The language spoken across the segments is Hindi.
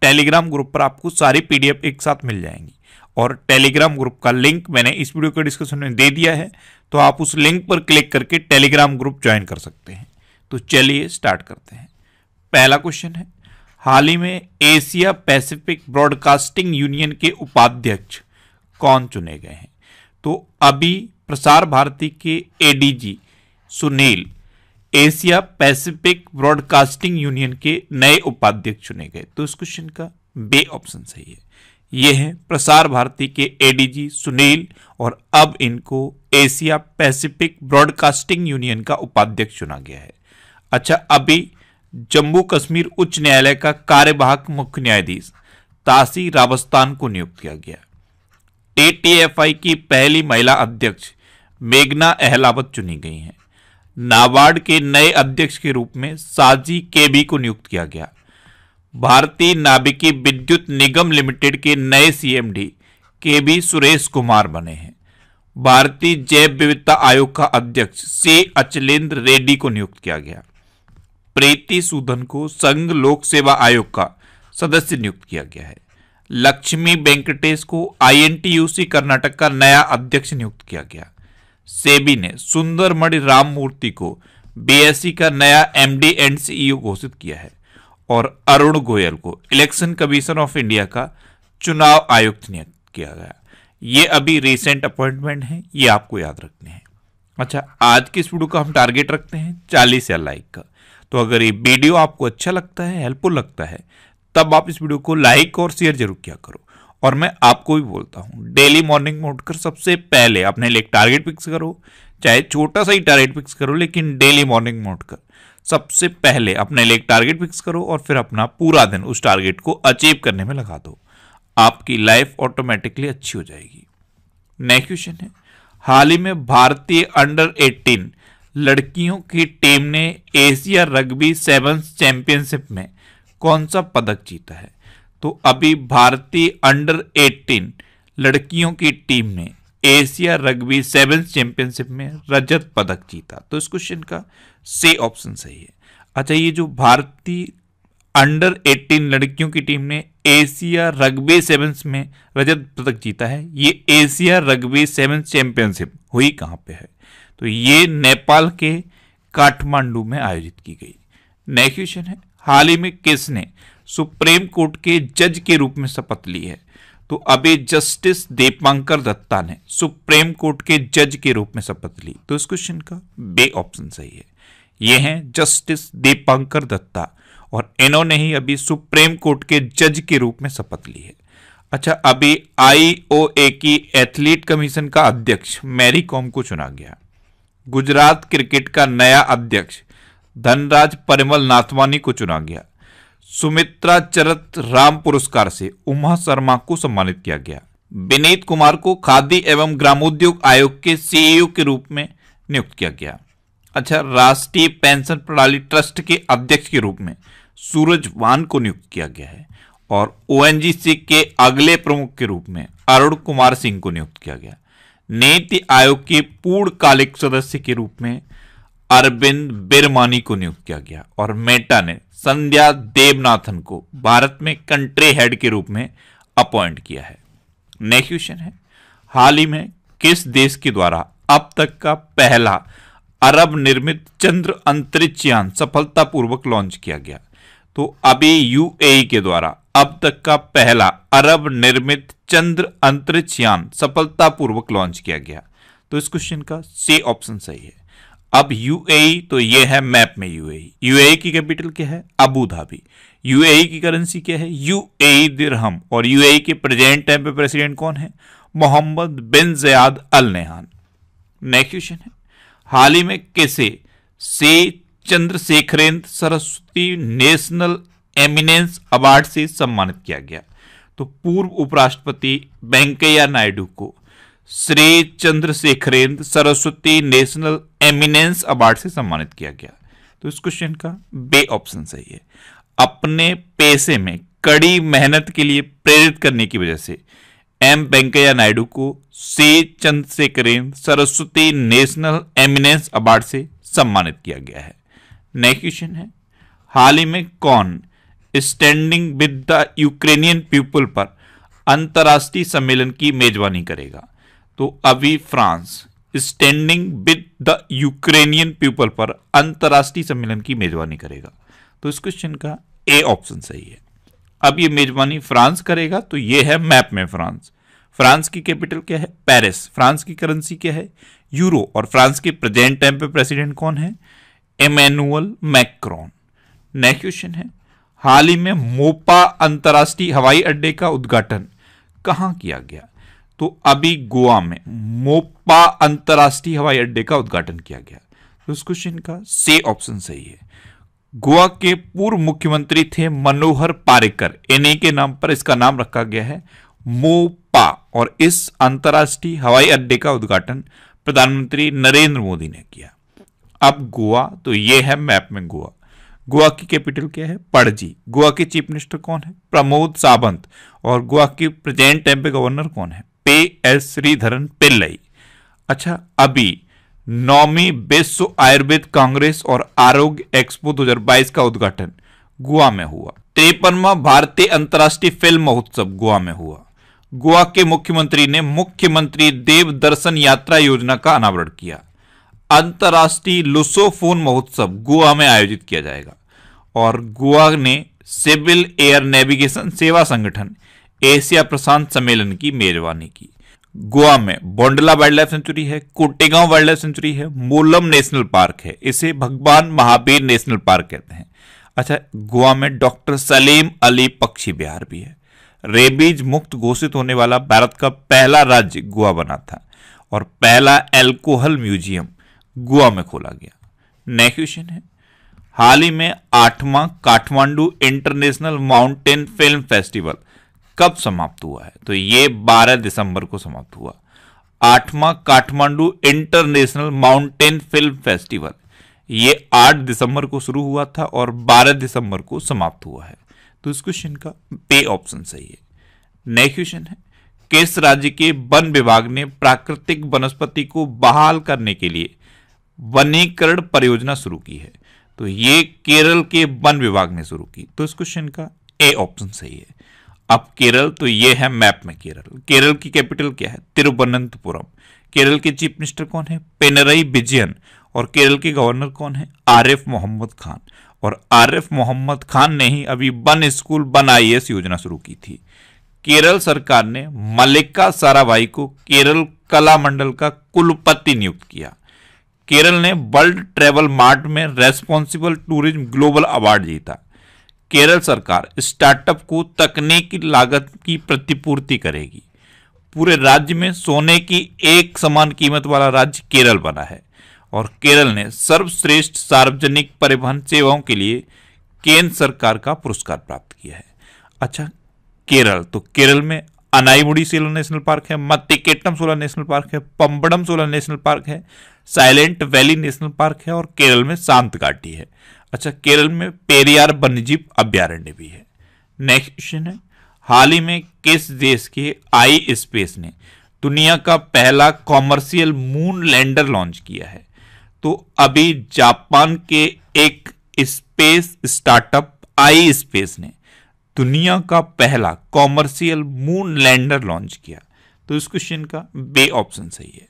टेलीग्राम ग्रुप पर आपको सारी पीडीएफ एक साथ मिल जाएंगी और टेलीग्राम ग्रुप का लिंक मैंने इस वीडियो के डिस्क्रिप्शन में दे दिया है तो आप उस लिंक पर क्लिक करके टेलीग्राम ग्रुप ज्वाइन कर सकते हैं तो चलिए स्टार्ट करते हैं पहला क्वेश्चन है हाल ही में एशिया पैसिफिक ब्रॉडकास्टिंग यूनियन के उपाध्यक्ष कौन चुने गए हैं तो अभी प्रसार भारती के ADG Sunil Asia Pacific Broadcasting Union के नए उपाध्यक्ष चुने गए तो इस क्वेश्चन का बे ऑप्शन सही है यह है प्रसार भारती के एडीजी सुनील और अब इनको एशिया पैसिफिक ब्रॉडकास्टिंग यूनियन का उपाध्यक्ष चुना गया है अच्छा अभी जम्मू कश्मीर उच्च न्यायालय का कार्यवाहक मुख्य न्यायाधीश तासी रावस्तान को नियुक्त किया गया एटीएफआई की पहली महिला अध्यक्ष मेघना अहलावत चुनी गई हैं नाबार्ड के नए अध्यक्ष के रूप में साजी केबी को नियुक्त किया गया भारतीय नाभिकी विद्युत निगम लिमिटेड के नए सीएमडी केबी सुरेश कुमार बने हैं भारतीय जैव विविधता आयोग का अध्यक्ष से अचलेंद्र रेड्डी को नियुक्त किया गया प्रीति सूदन को संघ लोक सेवा आयोग का सदस्य नियुक्त किया गया है लक्ष्मी वेंकटेश को आईएनटीयूसी कर्नाटक का नया अध्यक्ष नियुक्त किया गया सेबी ने सुंदरमणि राममूर्ति को बीएसई का नया एमडी एंड सीईओ घोषित किया है और अरुण गोयल को इलेक्शन कमीशन ऑफ इंडिया का चुनाव आयुक्त नियुक्त किया गया ये अभी रिसेंट अपॉइंटमेंट है ये आपको याद रखने हैं अच्छा आज की इस वीडियो का हम टारगेट रखते हैं चालीस या लाइक का तो अगर ये वीडियो आपको अच्छा लगता है हेल्पफुल लगता है तब आप इस वीडियो को लाइक और शेयर जरूर किया करो और मैं आपको भी बोलता हूँ डेली मॉर्निंग में उठकर सबसे पहले अपने लिए टारगेट फिक्स करो चाहे छोटा सा ही टारगेट फिक्स करो लेकिन डेली मॉर्निंग में उठकर सबसे पहले अपने लिए टारगेट फिक्स करो और फिर अपना पूरा दिन उस टारगेट को अचीव करने में लगा दो आपकी लाइफ ऑटोमेटिकली अच्छी हो जाएगी नेक्स्ट क्वेश्चन है हाल ही में भारतीय अंडर 18 लड़कियों की टीम ने एशिया रग्बी सेवन चैंपियनशिप में कौन सा पदक जीता है तो अभी भारतीय अंडर 18 लड़कियों की टीम ने एशिया रग्बी सेवन चैंपियनशिप में रजत पदक जीता तो इस क्वेश्चन का से ऑप्शन सही है अच्छा ये जो भारतीय अंडर 18 लड़कियों की टीम ने एशिया रग्बी सेवन में रजत पदक जीता है ये एशिया रग्बी सेवन चैंपियनशिप हुई कहाँ पे है तो ये नेपाल के काठमांडू में आयोजित की गई नेक्स्ट क्वेश्चन है हाल ही में किसने सुप्रीम कोर्ट के जज के रूप में शपथ ली है तो अभी जस्टिस दीपांकर दत्ता ने सुप्रीम कोर्ट के जज के रूप में शपथ ली तो इस क्वेश्चन का बे ऑप्शन सही है ये हैं जस्टिस दीपांकर दत्ता और इन्होंने ही अभी सुप्रीम कोर्ट के जज के रूप में शपथ ली है अच्छा अभी आईओए की एथलीट कमीशन का अध्यक्ष मैरी कॉम को चुना गया गुजरात क्रिकेट का नया अध्यक्ष धनराज परिमल नाथवानी को चुना गया सुमित्रा चरत राम पुरस्कार से उमा शर्मा को सम्मानित किया गया विनीत कुमार को खादी एवं ग्रामोद्योग आयोग के सीईओ के रूप में नियुक्त किया गया अच्छा राष्ट्रीय पेंशन प्रणाली ट्रस्ट के अध्यक्ष के रूप में सूरज वान को नियुक्त किया गया है और ओ के अगले प्रमुख के रूप में अरुण कुमार सिंह को नियुक्त किया गया नीति आयोग के पूर्णकालिक सदस्य के रूप में अरविंद बिरमानी को नियुक्त किया गया और मेटा ने संध्या देवनाथन को भारत में कंट्री हेड के रूप में अपॉइंट किया है नेक्स्ट क्वेश्चन है हाल ही में किस देश के द्वारा अब तक का पहला अरब निर्मित चंद्र अंतरिक्ष यान सफलतापूर्वक लॉन्च किया गया तो अभी यूएई e के द्वारा अब तक का पहला अरब निर्मित चंद्र अंतरिक्ष यान सफलतापूर्वक लॉन्च किया गया तो इस क्वेश्चन का सी ऑप्शन सही है अब यूएई e तो ये है मैप में यूएई यूएई e. e की कैपिटल क्या है अबू धाबी यूएई की करेंसी क्या है यूएई दिरहम और यूएई के प्रेजेंट टाइम पे प्रेसिडेंट कौन है मोहम्मद बिन जयाद अल नेहान नेक्स्ट क्वेश्चन है हाल ही में कैसे से Chandrasekharendra Saraswati national eminence award से सम्मानित किया गया तो पूर्व उपराष्ट्रपति वेंकैया नायडू को Shri Chandrasekharendra Saraswati national eminence award से सम्मानित किया गया तो इस क्वेश्चन का बे ऑप्शन सही है अपने पैसे में कड़ी मेहनत के लिए प्रेरित करने की वजह से एम वेंकैया नायडू को Shri Chandrasekharendra Saraswati national eminence award से सम्मानित किया गया है नेक्स्ट क्वेश्चन है हाल ही में कौन standing with the Ukrainian people पर अंतर्राष्ट्रीय सम्मेलन की मेजबानी करेगा तो अभी France standing with the Ukrainian people पर अंतर्राष्ट्रीय सम्मेलन की मेजबानी करेगा तो इस क्वेश्चन का ए ऑप्शन सही है अब ये मेजबानी फ्रांस करेगा तो ये है मैप में फ्रांस फ्रांस की कैपिटल क्या है पेरिस फ्रांस की करेंसी क्या है यूरो और फ्रांस के प्रेजेंट टाइम पे प्रेसिडेंट कौन है एमेनुअल मैक्रॉन नेक्स्ट क्वेश्चन है हाल ही में मोपा अंतर्राष्ट्रीय हवाई अड्डे का उद्घाटन कहाँ किया गया तो अभी गोवा में मोपा अंतर्राष्ट्रीय हवाई अड्डे का उद्घाटन किया गया तो इस क्वेश्चन का से ऑप्शन सही है गोवा के पूर्व मुख्यमंत्री थे मनोहर पारेकर एनए के नाम पर इसका नाम रखा गया है मोपा और इस अंतर्राष्ट्रीय हवाई अड्डे का उद्घाटन प्रधानमंत्री नरेंद्र मोदी ने किया अब गोवा तो ये है मैप में गोवा गोवा की कैपिटल क्या है पड़जी गोवा के चीफ मिनिस्टर कौन है प्रमोद सावंत और गोवा के प्रेजेंट टाइम पे गवर्नर कौन है पे एस श्रीधरन पिल्लई अच्छा अभी नौमी विश्व आयुर्वेद कांग्रेस और आरोग्य एक्सपो 2022 का उद्घाटन गोवा में हुआ तिरपनवा भारतीय अंतर्राष्ट्रीय फिल्म महोत्सव गोवा में हुआ गोवा के मुख्यमंत्री ने मुख्यमंत्री देव दर्शन यात्रा योजना का अनावरण किया अंतर्राष्ट्रीय लुसोफोन महोत्सव गोवा में आयोजित किया जाएगा और गोवा ने सिविल एयर नेविगेशन सेवा संगठन एशिया प्रशांत सम्मेलन की मेजबानी की गोवा में बोंडला वाइल्ड लाइफ सेंचुरी है कोटेगांव वाइल्ड लाइफ सेंचुरी है मोलम नेशनल पार्क है इसे भगवान महावीर नेशनल पार्क कहते हैं अच्छा गोवा में डॉक्टर सलीम अली पक्षी बिहार भी है रेबीज मुक्त घोषित होने वाला भारत का पहला राज्य गोवा बना था और पहला एल्कोहल म्यूजियम गोवा में खोला गया नेक्स्ट क्वेश्चन है हाल ही में आठवां Kathmandu international mountain film festival कब समाप्त हुआ है तो ये 12 दिसंबर को समाप्त हुआ आठवां Kathmandu international mountain film festival ये 8 दिसंबर को शुरू हुआ था और 12 दिसंबर को समाप्त हुआ है तो इस क्वेश्चन का पे ऑप्शन सही है नेक्स्ट क्वेश्चन है किस राज्य के वन विभाग ने प्राकृतिक वनस्पति को बहाल करने के लिए वनीकरण परियोजना शुरू की है तो ये केरल के वन विभाग ने शुरू की तो इस क्वेश्चन का ए ऑप्शन सही है अब केरल तो ये है मैप में केरल केरल की कैपिटल क्या है तिरुवनंतपुरम केरल के चीफ मिनिस्टर कौन है पेनरई विजयन और केरल के गवर्नर कौन है आर एफ मोहम्मद खान और आर एफ मोहम्मद खान ने ही अभी वन स्कूल वन आई योजना शुरू की थी केरल सरकार ने मलिका साराभाई को केरल कला मंडल का कुलपति नियुक्त किया केरल ने वर्ल्ड ट्रेवल मार्ट में रेस्पॉन्सिबल टूरिज्म ग्लोबल अवार्ड जीता केरल सरकार स्टार्टअप को तकनीकी लागत की प्रतिपूर्ति करेगी पूरे राज्य में सोने की एक समान कीमत वाला राज्य केरल बना है और केरल ने सर्वश्रेष्ठ सार्वजनिक परिवहन सेवाओं के लिए केंद्र सरकार का पुरस्कार प्राप्त किया है अच्छा केरल तो केरल में अनाईमुड़ी सोलर नेशनल पार्क है मत्तिकेट्टम सोलर नेशनल पार्क है पंबड़म सोलर नेशनल पार्क है साइलेंट वैली नेशनल पार्क है और केरल में शांत घाटी है अच्छा केरल में पेरियार वन्यजीव अभ्यारण्य भी है नेक्स्ट क्वेश्चन है हाल ही में किस देश के आई स्पेस ने दुनिया का पहला कॉमर्शियल मून लैंडर लॉन्च किया है तो अभी जापान के एक स्पेस स्टार्टअप आई स्पेस ने दुनिया का पहला कॉमर्शियल मून लैंडर लॉन्च किया तो इस क्वेश्चन का बे ऑप्शन सही है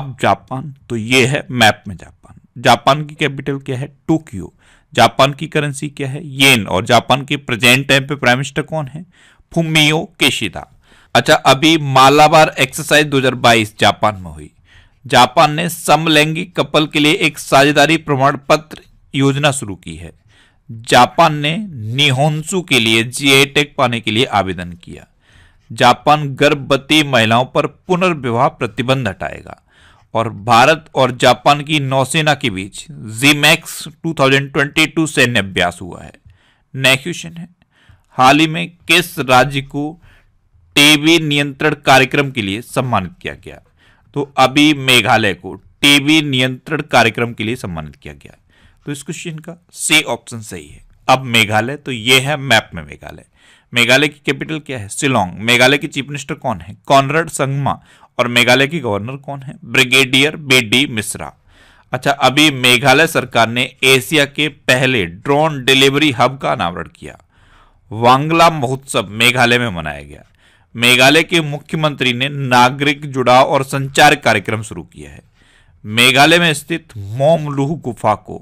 अब जापान तो ये है मैप में जापान जापान की कैपिटल क्या है टोक्यो जापान की करेंसी क्या है येन और जापान के प्रेजेंट टाइम पे प्राइम मिनिस्टर कौन है फुमियो केशिदा अच्छा अभी मालाबार एक्सरसाइज 2022 जापान में हुई जापान ने समलैंगिक कपल के लिए एक साझेदारी प्रमाण पत्र योजना शुरू की है जापान ने निहोंसु के लिए जीआई टैग पाने के लिए आवेदन किया जापान गर्भवती महिलाओं पर पुनर्विवाह प्रतिबंध हटाएगा और भारत और जापान की नौसेना के बीच जी मैक्स टू सैन्य अभ्यास हुआ है नेक्स्ट क्वेश्चन है हाल ही में किस राज्य को टीबी नियंत्रण कार्यक्रम के लिए सम्मानित किया गया तो अभी मेघालय को टीबी नियंत्रण कार्यक्रम के लिए सम्मानित किया गया तो इस क्वेश्चन का से ऑप्शन सही है अब मेघालय तो ये है मैप में मेघालय मेघालय की कैपिटल क्या है शिलोंग मेघालय के चीफ मिनिस्टर कौन है कॉनरड संगमा और मेघालय की गवर्नर कौन है ब्रिगेडियर बेडी मिश्रा अच्छा अभी मेघालय सरकार ने एशिया के पहले ड्रोन डिलीवरी हब का अनावरण किया वांगला महोत्सव मेघालय में मनाया गया मेघालय के मुख्यमंत्री ने नागरिक जुड़ाव और संचार कार्यक्रम शुरू किया है मेघालय में स्थित मोमलूह गुफा को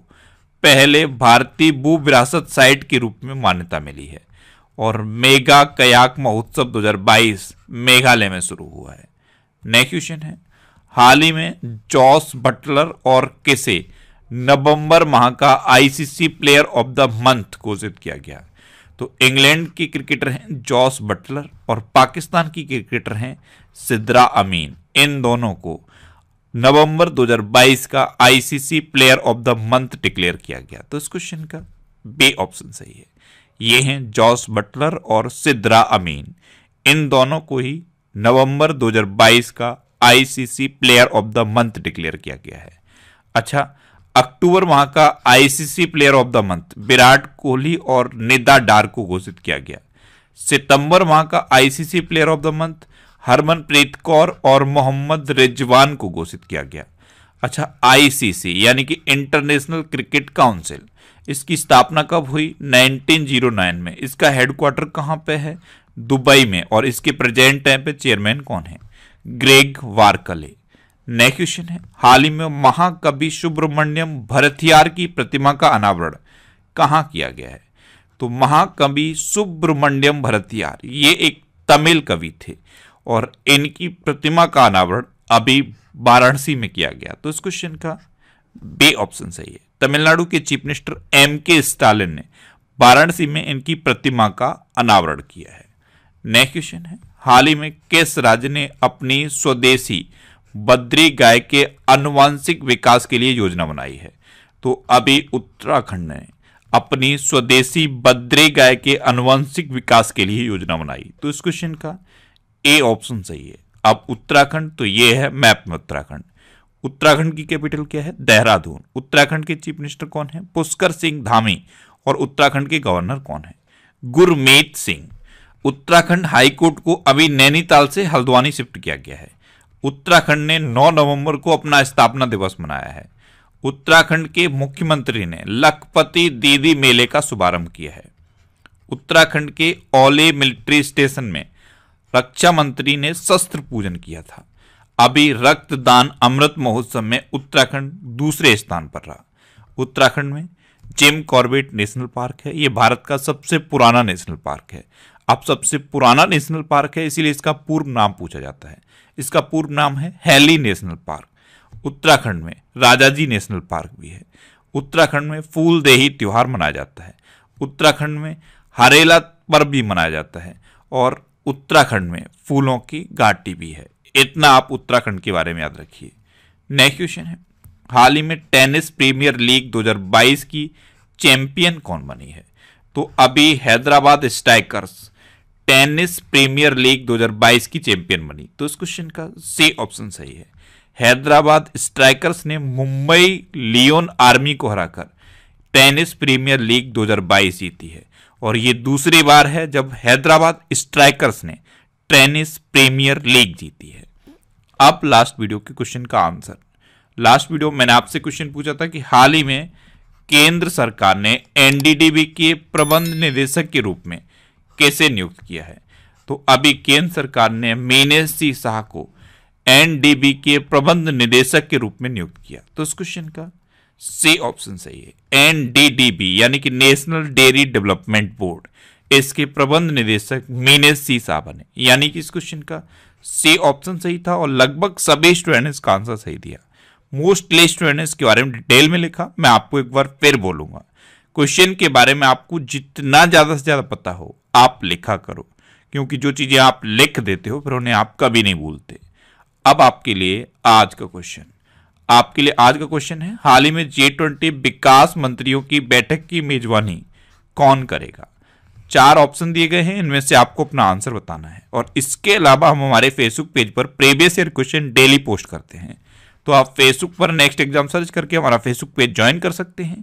पहले भारतीय भू विरासत साइट के रूप में मान्यता मिली है और मेगा कयाक महोत्सव 2022 मेघालय में शुरू हुआ है नेक्स्ट क्वेश्चन है हाल ही में जॉस बटलर और केसे नवंबर माह का ICC player of the month घोषित किया गया तो इंग्लैंड की क्रिकेटर हैं जॉस बटलर और पाकिस्तान की क्रिकेटर हैं सिद्रा अमीन इन दोनों को नवंबर 2022 का ICC player of the month declare किया गया तो इस क्वेश्चन का बे ऑप्शन सही है ये हैं जॉस बटलर और सिद्रा अमीन इन दोनों को ही नवंबर 2022 का ICC player of the month declare किया गया है अच्छा अक्टूबर माह का ICC player of the month Virat Kohli और निदा डार को घोषित किया गया सितंबर माह का ICC player of the month Harmanpreet Kaur और मोहम्मद रिजवान को घोषित किया गया अच्छा आईसीसी यानी कि इंटरनेशनल क्रिकेट काउंसिल इसकी स्थापना कब हुई 1909 में इसका हेडक्वार्टर कहाँ पे है दुबई में और इसके प्रेजेंट टाइम पे चेयरमैन कौन है ग्रेग वारकले नेक्स्ट क्वेश्चन है हाल ही में महाकवि सुब्रमण्यम भरथियार की प्रतिमा का अनावरण कहाँ किया गया है तो महाकवि सुब्रमण्यम भरथियार ये एक तमिल कवि थे और इनकी प्रतिमा का अनावरण अभी वाराणसी में किया गया तो इस क्वेश्चन का बे ऑप्शन सही है तमिलनाडु के chief minister M K Stalin ने वाराणसी में इनकी प्रतिमा का अनावरण किया है नेक्स्ट क्वेश्चन है हाल ही में किस राज्य ने अपनी स्वदेशी बद्री गाय के अनुवांशिक विकास के लिए योजना बनाई है तो अभी उत्तराखंड ने अपनी स्वदेशी बद्री गाय के अनुवांशिक विकास के लिए योजना बनाई तो इस क्वेश्चन का ए ऑप्शन सही है अब उत्तराखंड तो ये है मैप में उत्तराखंड उत्तराखंड की कैपिटल क्या है देहरादून उत्तराखंड के चीफ मिनिस्टर कौन है पुष्कर सिंह धामी और उत्तराखंड के गवर्नर कौन है गुरमीत सिंह उत्तराखंड हाईकोर्ट को अभी नैनीताल से हल्द्वानी शिफ्ट किया गया है उत्तराखंड ने 9 नवंबर को अपना स्थापना दिवस मनाया है उत्तराखंड के मुख्यमंत्री ने लखपति दीदी मेले का शुभारंभ किया है उत्तराखंड के ओले मिलिट्री स्टेशन में रक्षा मंत्री ने शस्त्र पूजन किया था अभी रक्तदान अमृत महोत्सव में उत्तराखंड दूसरे स्थान पर रहा उत्तराखंड में जिम कॉर्बेट नेशनल पार्क है ये भारत का सबसे पुराना नेशनल पार्क है अब सबसे पुराना नेशनल पार्क है इसीलिए इसका पूर्व नाम पूछा जाता है इसका पूर्व नाम है हैली नेशनल पार्क उत्तराखंड में राजाजी नेशनल पार्क भी है उत्तराखंड में फूलदेही त्यौहार मनाया जाता है उत्तराखंड में हरेला पर्व भी मनाया जाता है और उत्तराखंड में फूलों की घाटी भी है इतना आप उत्तराखंड के बारे में याद रखिए नेक्स्ट क्वेश्चन है हाल ही में टेनिस प्रीमियर लीग 2022 की चैंपियन कौन बनी है तो अभी Hyderabad strikers tennis premier league 2022 की चैंपियन बनी तो इस क्वेश्चन का सी ऑप्शन सही है हैदराबाद स्ट्राइकर्स ने मुंबई लियोन आर्मी को हराकर टेनिस प्रीमियर लीग 2022 जीती है और ये दूसरी बार है जब हैदराबाद स्ट्राइकर्स ने टेनिस प्रीमियर लीग जीती है अब लास्ट वीडियो के क्वेश्चन का आंसर लास्ट वीडियो मैंने आपसे क्वेश्चन पूछा था कि हाल ही में केंद्र सरकार ने एनडीडीबी के प्रबंध निदेशक के रूप में कैसे नियुक्त किया है तो अभी केंद्र सरकार ने मेनेश सी शाह को एनडीबी के प्रबंध निदेशक के रूप में नियुक्त किया तो इस क्वेश्चन का सी ऑप्शन सही है एनडीडीबी यानी कि नेशनल डेयरी डेवलपमेंट बोर्ड इसके प्रबंध निदेशक मीनेश सी शाह बने यानी कि इस क्वेश्चन का सी ऑप्शन सही था और लगभग सभी स्टूडेंट इसका आंसर सही दिया मोस्टली स्टूडेंट इसके बारे में डिटेल में लिखा मैं आपको एक बार फिर बोलूंगा क्वेश्चन के बारे में आपको जितना ज़्यादा से ज़्यादा पता हो आप लिखा करो क्योंकि जो चीज़ें आप लिख देते हो फिर उन्हें आप कभी नहीं भूलते अब आपके लिए आज का क्वेश्चन आपके लिए आज का क्वेश्चन है हाल ही में जे ट्वेंटी विकास मंत्रियों की बैठक की मेजबानी कौन करेगा चार ऑप्शन दिए गए हैं इनमें से आपको अपना आंसर बताना है और इसके अलावा हम हमारे फेसबुक पेज पर previous year question daily post करते हैं तो आप फेसबुक पर नेक्स्ट एग्जाम सर्च करके हमारा फेसबुक पेज ज्वाइन कर सकते हैं